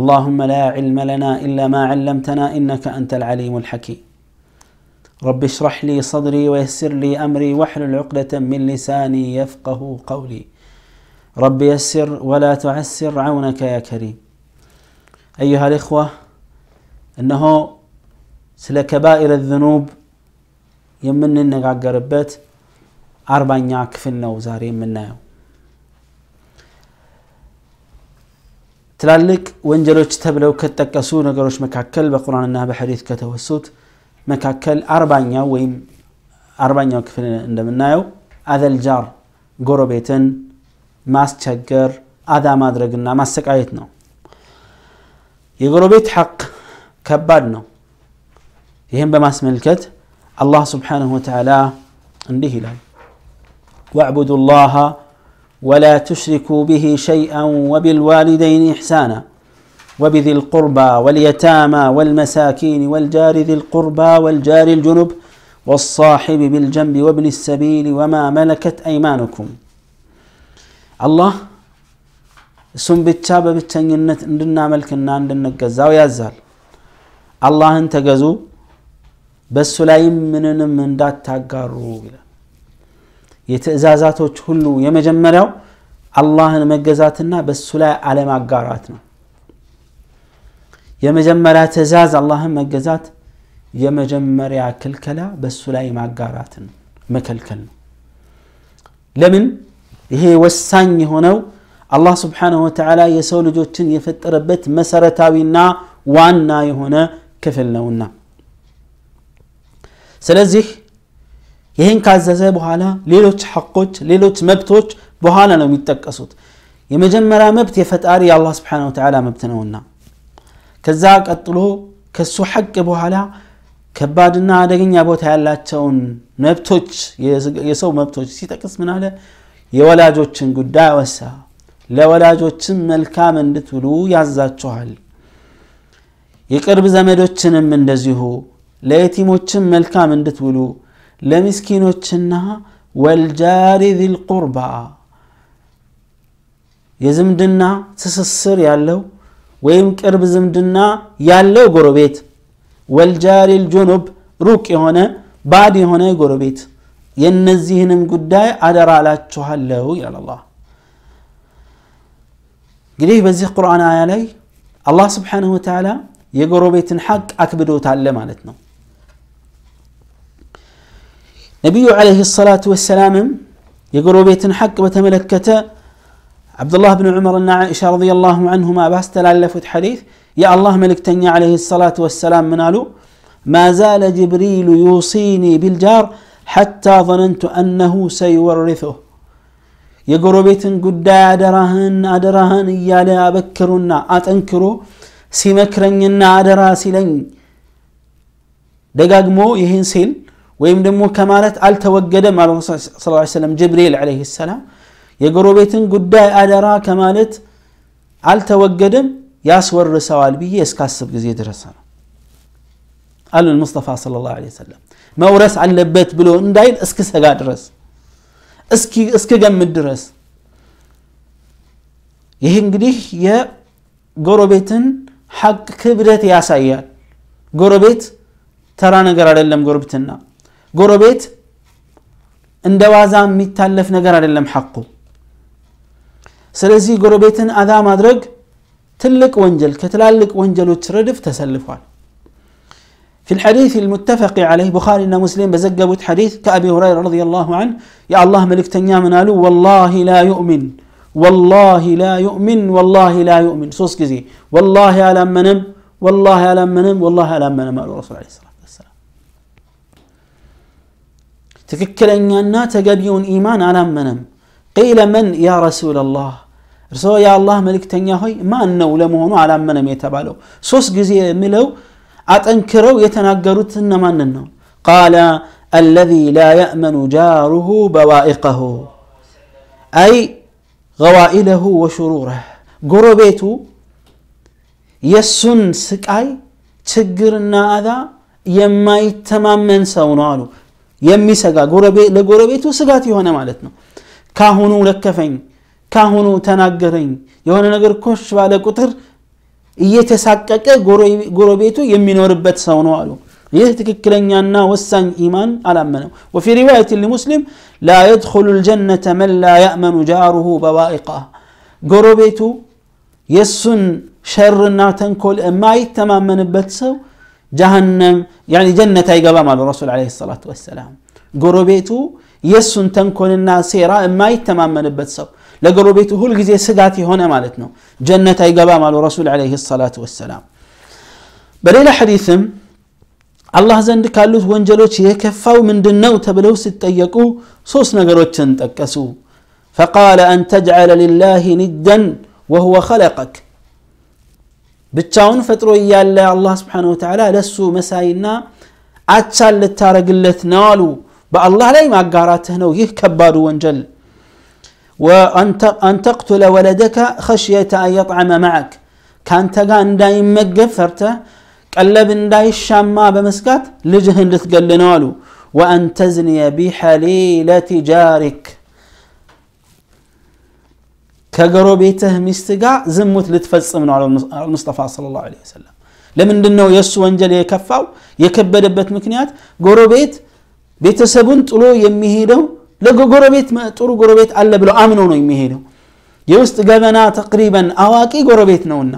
اللهم لا علم لنا الا ما علمتنا انك انت العليم الحكيم رب اشرح لي صدري ويسر لي امري واحلل عقده من لساني يفقه قولي رب يسر ولا تعسر عونك يا كريم ايها الاخوه انه سلا كبائر الذنوب يمن اربع አርባኛ في ነው ዛሬ የምናየው تلالك ونجلوش تبلو كتكسو نجلوش مكاكل بقران النهب حديث كتوسوت مكاكل أربعين يوم أربعين يوم كفل عندما نايو هذا الجار قرو بيتن ماس تشجر هذا ما درقنا ما سكعيتنا يقرو بيت حق كبادنا يهم بماس ملكت الله سبحانه وتعالى عنده هلال واعبدوا الله ولا تشركوا به شيئا وبالوالدين إحسانا وبذي القربى واليتامى والمساكين والجار ذي القربى والجار الجنب والصاحب بالجنب وابن السبيل وما ملكت أيمانكم الله እሱም ብቻ በብቸኝነት እንድናመልክና እንድንገዛው ያዛል አላህን ተገዙ በእሱ ላይም ምንንም እንዳታጋሩ ይላል የትእዛዛቶች ሁሉ የመጀመሪያው አላህን መገዛትና በሱ ላይ አለማጋራት ነው የመጀመሪያ ትእዛዝ አላህን መገዛት የመጀመሪያ ክልከላ በሱ ላይ ማጋራትን መከልከል ነው ለምን ይሄ ወሳኝ የሆነው አላህ ስብሓንሁ ወተላ የሰው ልጆችን የፈጠረበት መሰረታዊና ዋና የሆነ ክፍል ነውና ስለዚህ ይህን ካዘዘ በኋላ ሌሎች ሐቆች ሌሎች መብቶች በኋላ ነው የሚጠቀሱት የመጀመሪያ መብት የፈጣሪ የአላ ስብን ተላ መብት ነውና ከዛ ቀጥሎ ከሱ ሐቅ በኋላ ከባድና አደገኛ ቦታ ያላቸውን መብቶች የሰው መብቶች ሲጠቅስ ምን አለ የወላጆችን ጉዳይ አወሳ ለወላጆችም መልካም እንድትውሉ ያዛችኋል የቅርብ ዘመዶችንም እንደዚሁ ለየቲሞችም መልካም እንድትውሉ لمسكينوتشنا والجار ذي القربى يزمدنا تسسر يالو ويم كرب زمدنا يالو غروبيت والجار الجنوب روك هنا بعد هنا غروبيت ينزيهنم قداي أدرى لا تشوها يا الله قريه بزيه قرآن آيالي الله سبحانه وتعالى يقروا حق أكبدو تعلم مالتنا نبي عليه الصلاة والسلام يقول بيت حق بتملكت عبد الله بن عمر النعائشة رضي الله عنهما بس لفت حديث يا الله ملك تنيا عليه الصلاة والسلام منالو ما زال جبريل يوصيني بالجار حتى ظننت أنه سيورثه يقول بيت قد أدراهن أدراهن يا لا أبكرنا أتنكرو سيمكرن أدرا سيلن دقاق مو يهين سيل ወይም ደግሞ ከማለት አልተወገደም አለ ስ ሰለም ጅብሪል ለ ሰላም የጎረቤትን ጉዳይ አደራ ከማለት አልተወገደም ያስወርሰዋል ብዬ እስካስብ ጊዜ ድረስ ነው አሉ ሙስጠፋ ስለ ላ ሰለም መውረስ አለበት ብሎ እንዳይል እስክሰጋ ድረስ እስክገምት ድረስ ይህ እንግዲህ የጎረቤትን ሐቅ ክብደት ያሳያል ጎረቤት ተራ ነገር አይደለም ጎረቤትና ጎረቤት እንደ ዋዛ የሚታለፍ ነገር አይደለም ሐቁ ስለዚህ ጎረቤትን አዛ ማድረግ تلك وانجل كتلالك وانجل وتردف ተሰልፏል في الحديث المتفق عليه بخاري ان مسلم بزقبت حديث كأبي هريرة رضي الله عنه يا الله ملك تنيا منالو والله لا يؤمن والله لا يؤمن والله لا يؤمن سوس كزي والله على منم والله على منم والله على منم رسول الله تككل أن ينات قبيون إيمان على منم قيل من يا رسول الله رسول يا الله ملك تنياهي ما أنه لمهنو على منم يتبالو سوس قزي ملو أتنكرو يتناقروت إنما أنه قال الذي لا يأمن جاره بوائقه أي غوائله وشروره قرو بيتو يسن سكاي تقرنا أذا يما يتمام من سونالو يميسقا غربي لغربيتو سغاتي هنا معناتنو كاهونو لكفين كاهونو تناغرين يونا نغر كوش بالا قطر يتساقق غربيتو يمينوربت سو نو قالو يتككلنيانا وسان ايمان على منه وفي روايه لمسلم لا يدخل الجنه من لا يامن جاره بوائقه غربيتو يسن شرنا تنكل ما يتمامن بتسو جهنم يعني جنة أي قبام على الرسول عليه الصلاة والسلام قربيتو يسون تنكون الناس سيرا ما يتمام من بتسو لقربيتو هو الجزية سقاتي هنا مالتنا جنة أي قبام على الرسول عليه الصلاة والسلام بليل حديث الله زند كالوت وانجلوش يكفاو من دنو تبلو ست أيكو صوص نقروش تنتكسو فقال أن تجعل لله ندا وهو خلقك بتشاون فترو يالا الله سبحانه وتعالى لسو مساينا أتشال التارق نالو با الله لي ما قاراته نو يكبر وانجل وأن تقتل ولدك خشية أن يطعم معك كان تقا دايم مقفرته قلب انداي داي ما بمسكات لجهن لتقل نالو وأن تزني بحليلة جارك ከጎረቤትህ ሚስት ጋር ዝሙት ልትፈጽም ነው አሉ ሙስጠፋ ሰለላሁ ወሰለም። ለምንድን ነው የእሱ ወንጀል የከፋው የከበደበት ምክንያት ጎረቤት ቤተሰቡን ጥሎ የሚሄደው ለጎረቤት ጥሩ ጎረቤት አለ ብለው አምኖ ነው የሚሄደው የውስጥ ገበና ተቅሪበን አዋቂ ጎረቤት ነውና።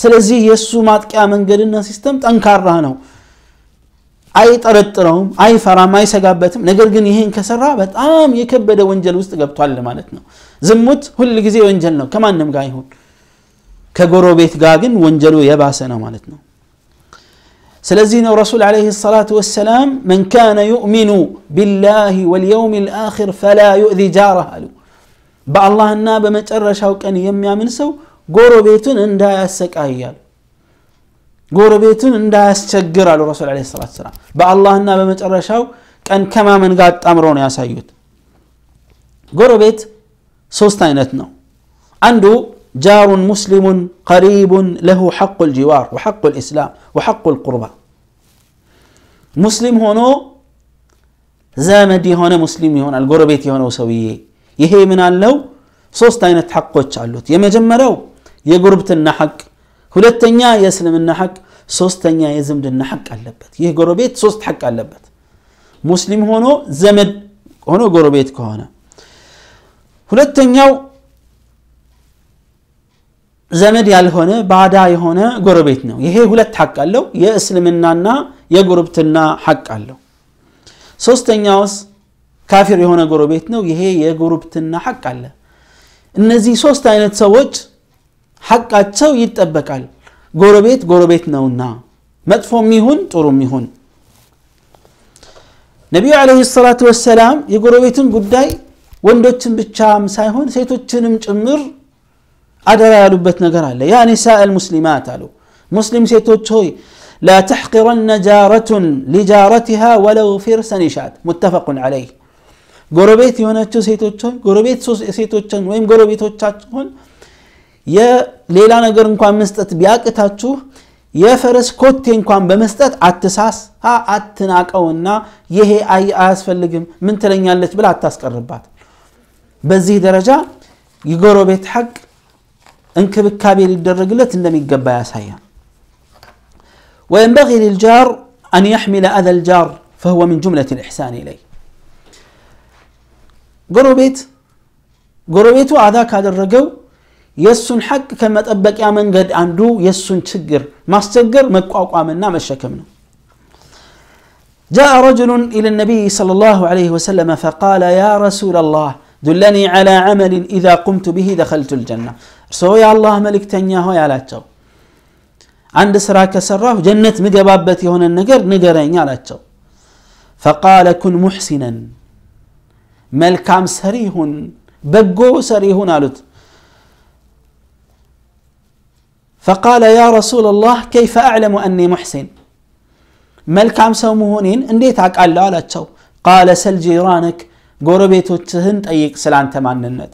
ስለዚህ የእሱ ማጥቂያ መንገድና ሲስተም ጠንካራ ነው። أي ترترهم أي فرام أي سجابتهم نجرجن يهين كسرة بتأم يكبده وانجل واستجاب طال مالتنا نتنا زمت هو اللي جزي وانجلنا كمان نم جايهون كجرو بيت جاجن وانجلوا يبعسنا ما نتنا سلزين الرسول عليه الصلاة والسلام من كان يؤمن بالله واليوم الآخر فلا يؤذي جاره له بع الله النابة ما ترى شوك يم يا منسو جرو بيتون عندها سك أيام ጎረቤትን እንዳያስቸግር አሉ ረሱል ለ ሰላት ሰላም በአላህና በመጨረሻው ቀን ከማመን ጋር አጣምረው ነው ያሳዩት ጎረቤት ሶስት አይነት ነው አንዱ جار مسلم قريب له حق الجوار وحق الإسلام وحق القربة مسلم هنا زامد هنا مسلم هنا القربيت هنا وسوية يهي من الله ሶስት አይነት ሐቆች አሉት የመጀመሪያው የጉርብትና ሐቅ ሁለተኛ የእስልምና ሐቅ ሶስተኛ የዝምድና ሐቅ አለበት ይህ ጎረቤት ሶስት ሐቅ አለበት ሙስሊም ሆኖ ዘመድ ሆኖ ጎረቤት ከሆነ ሁለተኛው ዘመድ ያልሆነ ባዳ የሆነ ጎረቤት ነው ይሄ ሁለት ሐቅ አለው የእስልምናና የጉርብትና ሐቅ አለው ሶስተኛውስ ካፊር የሆነ ጎረቤት ነው ይሄ የጉርብትና ሐቅ አለ እነዚህ ሶስት አይነት ሰዎች ሐቃቸው ይጠበቃል ጎረቤት ጎረቤት ነውና መጥፎም ይሁን ጥሩም ይሁን ነቢዩ ለ ሰላት ወሰላም የጎረቤትን ጉዳይ ወንዶችን ብቻም ሳይሆን ሴቶችንም ጭምር አደራ ያሉበት ነገር አለ ያ ኒሳ አልሙስሊማት አሉ ሙስሊም ሴቶች ሆይ لا تحقرن جارة لجارتها ولو فرسن شات متفق عليه ጎረቤት የሆነችው ሴቶች ሆይ ጎረቤት ሴቶችን ወይም ጎረቤቶቻችሁን يا ليلانا قرن كوان مستت بياك تاتشو يا فرس كوتين كوان بمستت عتساس ها عتناك اونا يهي اي اس فلقم من تلن يالتش بلا عتاسك الربات بزي درجة يقرو بيت حق انك بكابي للدرق لا تندم يقبا ياسايا وينبغي للجار أن يحمل أذى الجار فهو من جملة الإحسان إليه قروبيت بيتو عذاك هذا الرقو حق كما የእሱን ሐቅ ከመጠበቂያ መንገድ አንዱ ما ችግር ማስቸገር መቋቋምና መሸከም ነው جاء رجل إلى النبي صلى الله عليه وسلم فقال يا رسول الله دلني على عمل إذا قمت به دخلت الجنة رسول يا الله ملك تنياه يا لاتو عند سراك سراه جنة مقبابتي هنا النقر نقرين يا لاتو فقال كن محسنا ملكام ሰሪ بقو በጎ ሰሪ فقال يا رسول الله كيف أعلم أني محسن ملك عم سومهونين انديت عك على قال سل جيرانك قربيتو تهنت أيك سلان تمان النت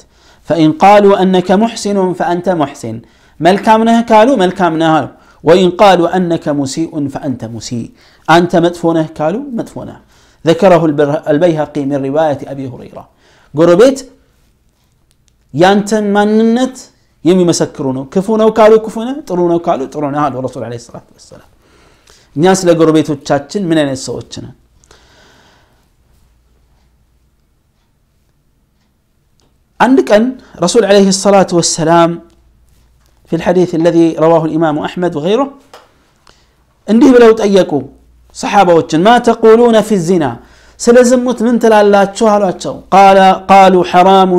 فإن قالوا أنك محسن فأنت محسن ملك عمنها قالوا ملك عمنها وإن قالوا أنك مسيء فأنت مسيء أنت مدفونه قالوا مدفونه ذكره البيهقي من رواية أبي هريرة قربيت يانتن ماننت يمي مسكرونه كفونا وكالو كفونا ترونا وكالو ترونا هذا الرسول عليه الصلاة والسلام ناس لقرو بيتو تشاتشن من أين سوتشنا عندك أن رسول عليه الصلاة والسلام في الحديث الذي رواه الإمام أحمد وغيره عنده بلو تأيكو صحابة وجن ما تقولون في الزنا سلزموت من تلال لا قال قالوا حرام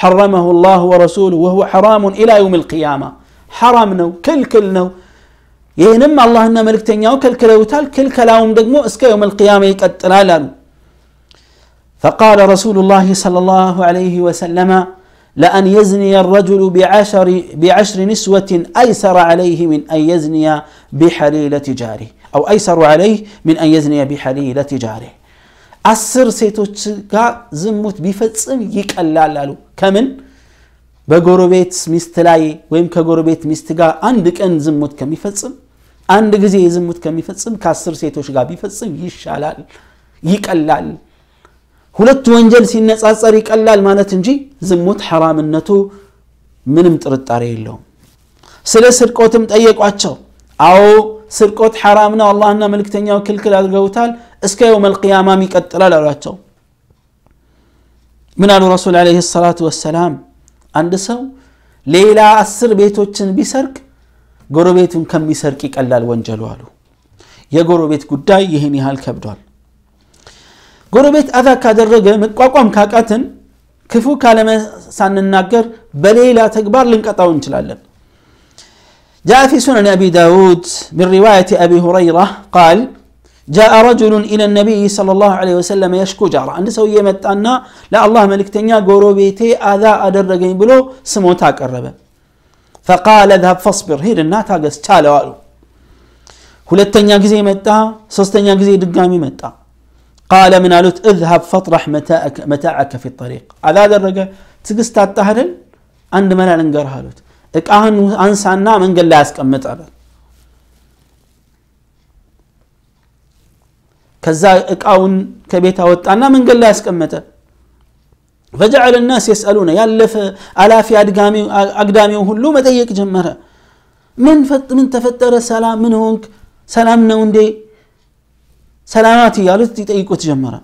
حرمه الله ورسوله وهو حرام إلى يوم القيامة حرام نو كل كل نو ينم الله إن ملك تنياو كل كل وتال كل كل كلام دقمو اسك يوم القيامة يكتلال فقال رسول الله صلى الله عليه وسلم لأن يزني الرجل بعشر, بعشر نسوة أيسر عليه من أن يزني بحليلة جاره أو أيسر عليه من أن يزني بحليلة جاره አስር ሴቶች ጋር ዝሙት ቢፈጽም ይቀላል አሉ ከምን በጎረቤት ሚስት ላይ ወይም ከጎረቤት ሚስት ጋር አንድ ቀን ዝሙት ከሚፈጽም አንድ ጊዜ ዝሙት ከሚፈጽም ከአስር ሴቶች ጋር ቢፈጽም ይሻላል ይቀላል ሁለት ወንጀል ሲነጻጸር ይቀላል ማለት እንጂ ዝሙት ሐራምነቱ ምንም ጥርጣሬ የለውም ስለ ስርቆትም ጠየቋቸው አዎ ስርቆት ሐራም ነው አላህና መልክተኛው ክልክል አድርገውታል እስከ የውም አልቅያማም ይቀጥላል አሏቸው ምን አሉ ረሱል አለህ ሰላቱ ወሰላም አንድ ሰው ሌላ አስር ቤቶችን ቢሰርቅ ጎረቤቱን ከሚሰርቅ ይቀላል ወንጀሉ አሉ የጎረቤት ጉዳይ ይህን ያህል ከብዷል ጎረቤት አዛ ካደረገ መቋቋም ካቃትን ክፉ ካለመ ሳንናገር በሌላ ተግባር ልንቀጣው እንችላለን جاء في سنن أبي داود من رواية أبي هريرة قال جاء رجل إلى النبي صلى الله عليه وسلم يشكو جاره عند سوية متأنا لا الله ملك تنيا قورو بيتي أذا أدرقين بلو سموتاك الرب فقال اذهب فاصبر ሂድና ታገስ تالا አሉ ሁለተኛ ጊዜ متا ሶስተኛ ጊዜ دقامي متا قال من ألوت اذهب فاطرح متاعك في الطريق آذا አደረገ ትግስት አጣህ አይደል አንድ መላ لوت እቃህን አንሳና መንገድ ላይ አስቀምጥ አለ ከዛ እቃውን ከቤት አወጣና መንገድ ላይ አስቀመጠ ፈጀዐለ ናስ የስአሉነ ያለፈ አላፊ አግዳሚው ሁሉ መጠየቅ ጀመረ ምን ምን ተፈጠረ ሰላም ምን ሆንክ ሰላም ነው እንዴ ሰላማት እያሉት ይጠይቁት ጀመረ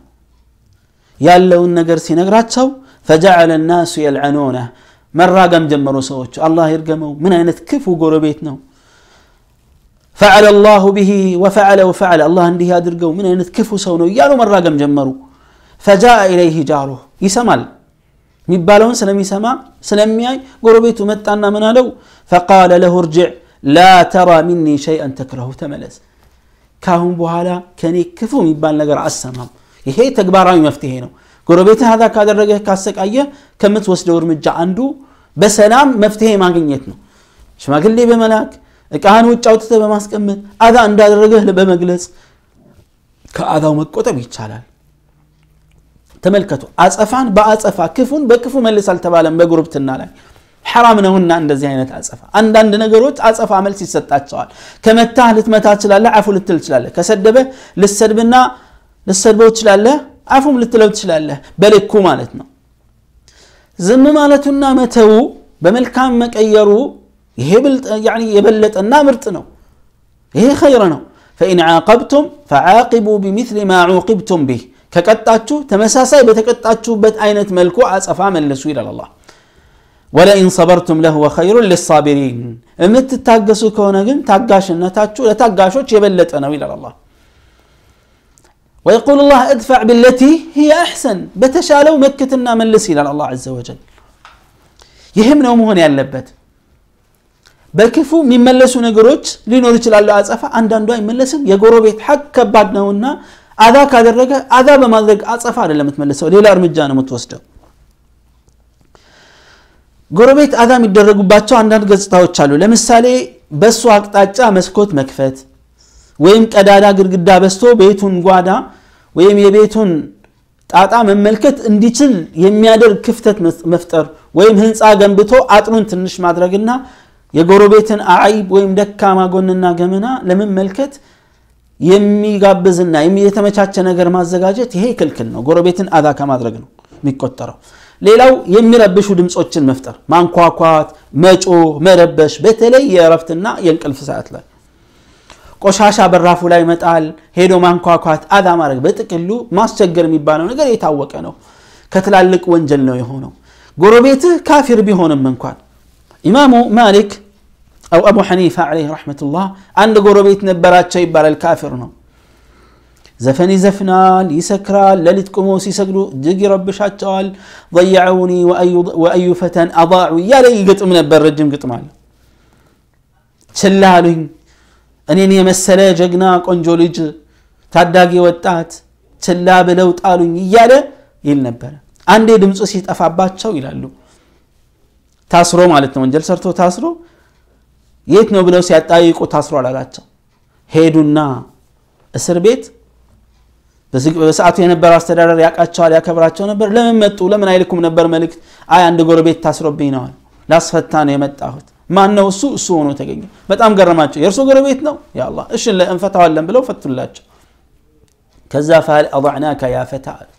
ያለውን ነገር ሲነግራቸው ፈጀዐለ ናሱ የልዐኑነህ መራገም ጀመሩ ሰዎች الله يرقموا من አይነት ክፉ ጎረቤት بيتنا فعل الله به وفعل وفعل الله عندي هذا القوم من أين تكفوا سونه يالو مرة قم جمروا فجاء إليه جاره يسمال مبالون سلم يسمع سلم ياي قروا بيتو متى أنا من فقال له ارجع لا ترى مني شيئا تكره تملز كاهم بوهالا كني كفو مبالنا لقر السمام هي تكبار عمي مفتهينو ጎረቤት ሀዛ ካደረገህ ካሰቃየህ ከምትወስደው እርምጃ አንዱ በሰላም መፍትሄ ማግኘት ነው ሽማግሌ በመላክ እቃህን ውጭ አውጥተ በማስቀመጥ አዛ እንዳደረገህ በመግለጽ ከአዛው መቆጠብ ይቻላል ተመልከቱ አጸፋን በአጸፋ ክፉን በክፉ መልስ አልተባለም በጉርብትና ላይ ሐራም ነውና እንደዚህ አይነት አጸፋ አንዳንድ ነገሮች አጸፋ መልስ ይሰጣቸዋል ከመታህ ልትመታ ችላለህ አፉ ልትል ችላለህ ከሰደበ ልሰድብና ልሰድበው ችላለህ عفوا من تشلال له بلكو مالتنا زم مالتنا متو بملكام مك أيرو يعني يبلت النامرتنا هي خيرنا فإن عاقبتم فعاقبوا بمثل ما عوقبتم به ككتاتشو تمساساي بتكتاتشو بت أينة ملكو عاس أفعمل لسويل الله ولئن صبرتم له خير للصابرين امت تتاقسو كونا قم تاقاش النتاتشو لتاقاشو تشيبلت أنا ويل الله ويقول الله ادفع بالتي هي احسن بتشالو مكة مكتنا من لسي الله عز وجل يهمنا ومهن يالبت بكفو من ملسو نقروج لنور جل الله أصفا عندان دواء ملسو يقورو بيت حق كبادنا ونا أذا كادر رقا أذا بمالذك أصفا للا متملسو ليلا رمجان متوسطو قورو بيت أذا مدرقو باتو عندان قزتاو تشالو لمسالي بسو عقتاة مسكوت مكفيت ወይም ቀዳዳ ግድግዳ በስቶ ቤቱን ጓዳ ወይም የቤቱን ጣጣ መመልከት እንዲችል የሚያደርግ ክፍተት መፍጠር ወይም ህንፃ ገንብቶ አጥሩን ትንሽ ማድረግና የጎረቤትን አይብ ወይም ደካማ ጎንና ገመና ለመመልከት የሚጋብዝና የተመቻቸ ነገር ማዘጋጀት ይሄ ክልክል ነው። ጎረቤትን አዛ ከማድረግ ነው የሚቆጠረው። ሌላው የሚረብሹ ድምፆችን መፍጠር፣ ማንኳኳት፣ መጮ፣ መረበሽ በተለይ የረፍትና የእንቅልፍ ሰዓት ላይ ቆሻሻ በራፉ ላይ መጣል ሄዶ ማንኳኳት አዳ ማድረግ በጥቅሉ ማስቸገር የሚባለው ነገር የታወቀ ነው ከትላልቅ ወንጀል ነው የሆነው ጎረቤትህ ካፊር ቢሆንም እንኳን ኢማሙ ማሊክ أو أبو حنيفة عليه رحمة الله عند قروبيت نبرات شيء بار الكافر نو زفني زفنال يسكرال للي تكموس يسكرو جيجي رب شاتشال ضيعوني وأي وأي فتن أضاعوا يا ليل قط من نبر الرجم قط مال شلالوين እኔን የመሰለ ጀግና ቆንጆ ልጅ ታዳጊ ወጣት ችላ ብለው ጣሉኝ እያለ ይል ነበረ አንዴ ድምፁ ሲጠፋባቸው ይላሉ ታስሮ ማለት ነው ወንጀል ሰርቶ ታስሮ የት ነው ብለው ሲያጣይቁ ታስሮ አላላቸው ሄዱና እስር ቤት በሰዓቱ የነበረው አስተዳደር ያውቃቸዋል ያከብራቸው ነበር ለምን መጡ ለምን አይልኩም ነበር መልክት አይ አንድ ጎረቤት ታስሮብኝ ነዋል ላስፈታ ነው የመጣሁት ማን ነው እሱ እሱ ሆኖ ተገኘ በጣም ገረማቸው የእርሶ ጎረቤት ነው ያ አላህ እሺ እንፈታዋለን ብለው ፈቱላቸው ከዛ ፈሃል አضዕናከ ያ ፈታ አሉት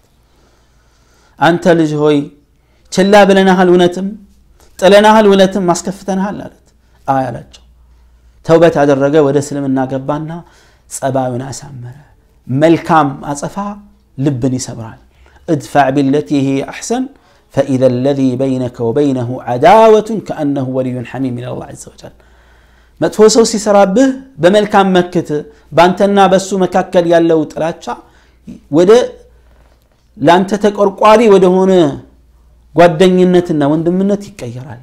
አንተ ልጅ ሆይ ችላ ብለናሃል እውነትም ጥለናሃል እውነትም ማስከፍተናሃል አለት አይ አላቸው ተውበት አደረገ ወደ እስልምና ገባና ጸባዩን አሳመረ መልካም አጸፋ ልብን ይሰብራል እድፋዕ ቢለቲ ይሄ አሕሰን فإذا الذي بينك وبينه عداوة كأنه ولي حميم من الله عز وجل ما تفوسو سيسرا به بملك مكت بانتنا بسو مكاكل يالله تلاتشا وده لانتتك أرقوالي وده هنا قدن ينتنا واندن منتك أيرال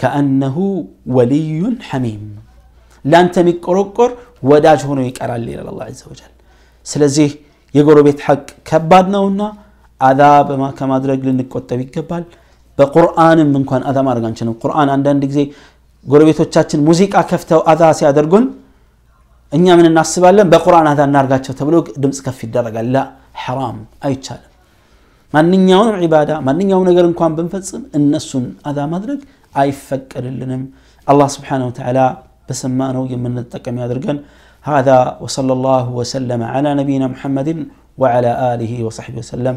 كأنه ولي حميم لانت مكروكر وداج هنا يكرال لله الله عز وجل سلزيه يقولوا بيت حق كبادنا ونه أذى بما كما درج لنك وتبيك بال بقرآن من كان أذى ما رجعنا قرآن عندنا دكزي ጎረቤቶቻችን ሙዚቃ ከፍተው አዛ ሲያደርጉን እኛ ምን እናስባለን በቁርአን አዛ እናርጋቸው ተብሎ ድምፅ ከፍ ይደረጋል ላ ሐራም አይቻልም ማንኛውንም ዒባዳ ማንኛውም ነገር እንኳን ብንፈጽም እነሱን አዛ ማድረግ አይፈቀድልንም አላህ ስብሓን ወተላ በሰማነው የምንጠቀም ያድርገን هذا وصلى الله وسلم على نبينا محمد وعلى آله وصحبه وسلم